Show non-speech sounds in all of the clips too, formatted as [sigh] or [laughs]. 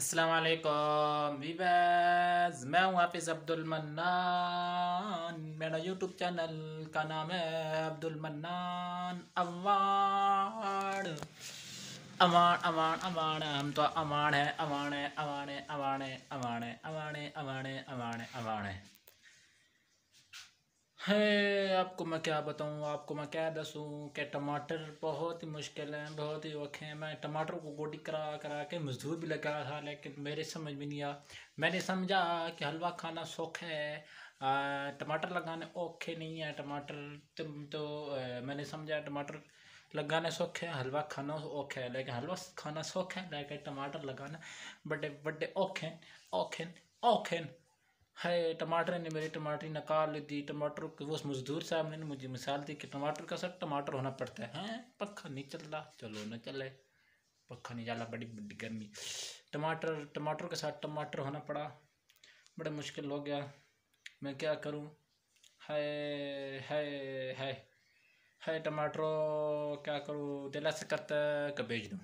असलकम वीवैज मैं हूँ हाफिज़ अब्दुल मन्नान मेरा यूट्यूब चैनल का नाम है अब्दुल मन्नान अवाड़ अमान अमान अवाण हम तो अमान है अवाण है अवाण है अवाण है अवाण है अवाण है अवाण है अवाण है अवाण है है आपको मैं क्या बताऊँ आपको मैं क्या दसूँ कि टमाटर बहुत ही मुश्किल है बहुत ही औखे हैं मैं टमाटर को गोटी करा करा के मजदूर भी लगा था लेकिन मेरे समझ में नहीं आया मैंने समझा कि हलवा खाना सौख है टमाटर लगाने औखे नहीं है टमाटर तुम तो, तो आ, मैंने समझा टमाटर लगाना सौख है हलवा खाना औखा है लेकिन हलवा खाना सौख है लेकिन टमाटर लगाना बड़े बड़े औखे औखे औखे है टमाटर ने मेरी टमाटर नकार ले दी टमाटर के उस मजदूर साहब ने मुझे मिसाल दी कि टमाटर का सर टमाटर होना पड़ता है हैं हाँ, पखा नहीं चल रहा चलो ना चले पक्खा नहीं चला बड़ी बड़ी गर्मी टमाटर टमाटर के साथ टमाटर होना पड़ा बड़ा मुश्किल हो गया मैं क्या करूं है है है है टमाटरों क्या करूँ दिला से करता कबेज दूँ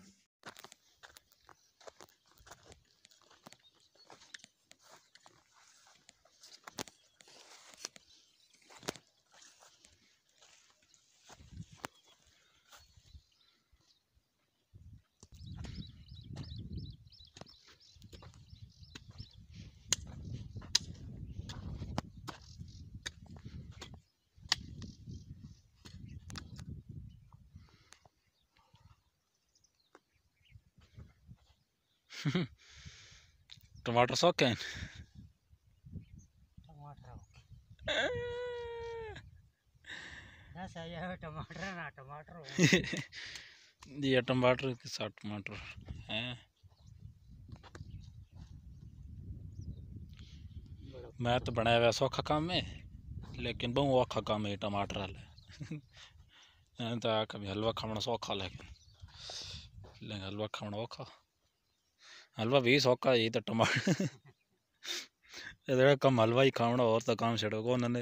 [laughs] टमाटर सौ कैन टमाटर टमाटर [laughs] ये टमाटर के टमाटर मैं तो बनाया वैसा औखा काम है लेकिन बहु औखा काम है टमाटर वाले [laughs] तो कभी हलवा खाना सौखा लेकिन लेकिन हलवा खाना औखा हलवा भी सौखा जी तो टमाटर कम हलवा ही खावना और तो काम छड़ो कौन ने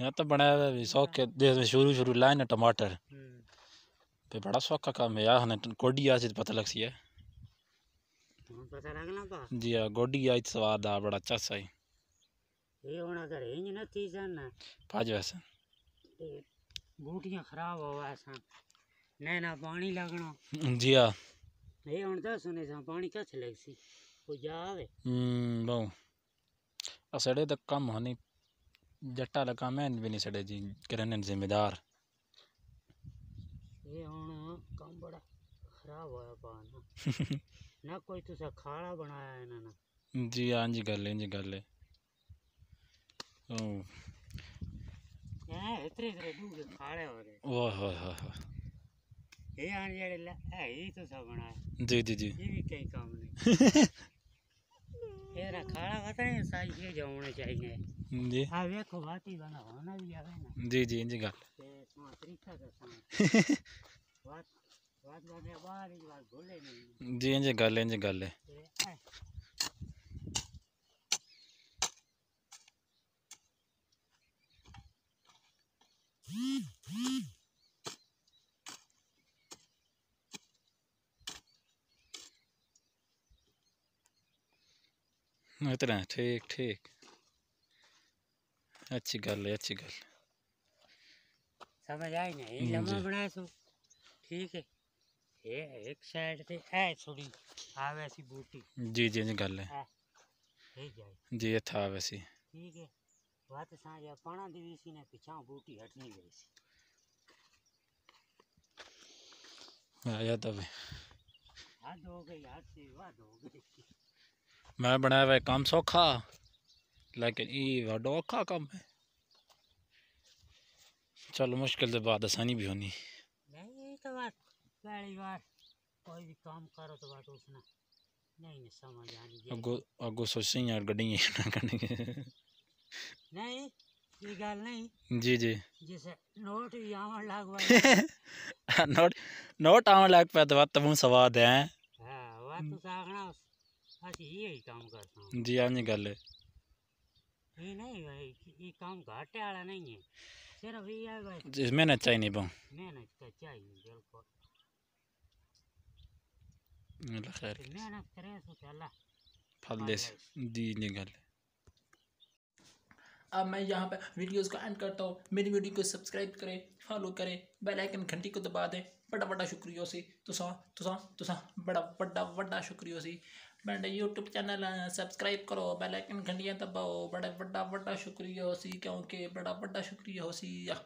यहाँ तो बनाया भी सौखे देश में शुरू शुरू लाए ना टमाटर पे हम्म। बड़ा सौखा काम है यार गोडी आज पता लग सी है जी हाँ गोडी आज स्वाद आ बड़ा अच्छा सही ये होना कर इंज न थी जाना पांच वैसे बूटियां खराब हो ऐसा ना ना पानी लगना जी हां ए हुन तो सुने सा पानी कछ लगसी वो जावे हम्म बहु असड़े तो कम हनी जट्टा लगा मैं भी नहीं सड़े जी करने जिम्मेदार ये हुन काम बड़ा खराब होया पानी ना कोई तुसा खाड़ा बनाया है ना जी हां जी गल है जी गल है ओ ए इतरे इतरे दूर खाड़े हो रहे वाह वाह वाह ये है तो है जी जी जी ये भी कई काम नहीं [laughs] ये ना नहीं के चाहिए जी बना होना भी ना जी जी जी गल [laughs] तरीका तो [laughs] बात बात बात बात गल हाँ, इतना ठीक ठीक अच्छी गल है अच्छी गल समझ आई नहीं हाँ लम्बा बनाया सो ठीक है ये एक साइड से है थोड़ी आ वैसी बूटी जी जी जी गल है हाँ। जी ये था वैसी ठीक है बात सां या पाना दी सी ने पीछा बूटी हटनी गई सी आया तब आ दो गई आज से वा दो गई मैं बनाया हुआ काम सौखा लेकिन ये औखा कम है चलो मुश्किल से बाद आसानी भी होनी नहीं तो बात पहली बार कोई भी काम करो तो बात उसने नहीं समझ आनी अगो अगो सोचे यार गड्डी ना नहीं नहीं नोट भी [laughs] है जी हाँ जी गल है नहीं भाई ये काम घाटे वाला नहीं है सिर्फ ये है भाई जिस मेहनत चाहिए मेहनत तो चाहिए बिल्कुल मेहनत करे तो चला फल दे दी गल અમે અહીંયા પર વીડિયોસ કો એન્ડ કરતો મીની વીડિયો કો સબસ્ક્રાઇબ કરે ફોલો કરે બેલ આઇકન ઘંટી કો દબા દે બડા બડા શુક્રિયાઓ થી તુસા તુસા તુસા બડા બડા બડા શુક્રિયાઓ થી બેન્ડ YouTube ચેનલ સબસ્ક્રાઇબ કરો બેલ આઇકન ઘંટી દબાવ બડા બડા બડા શુક્રિયાઓ થી ક્યોકી બડા બડા શુક્રિયાઓ થી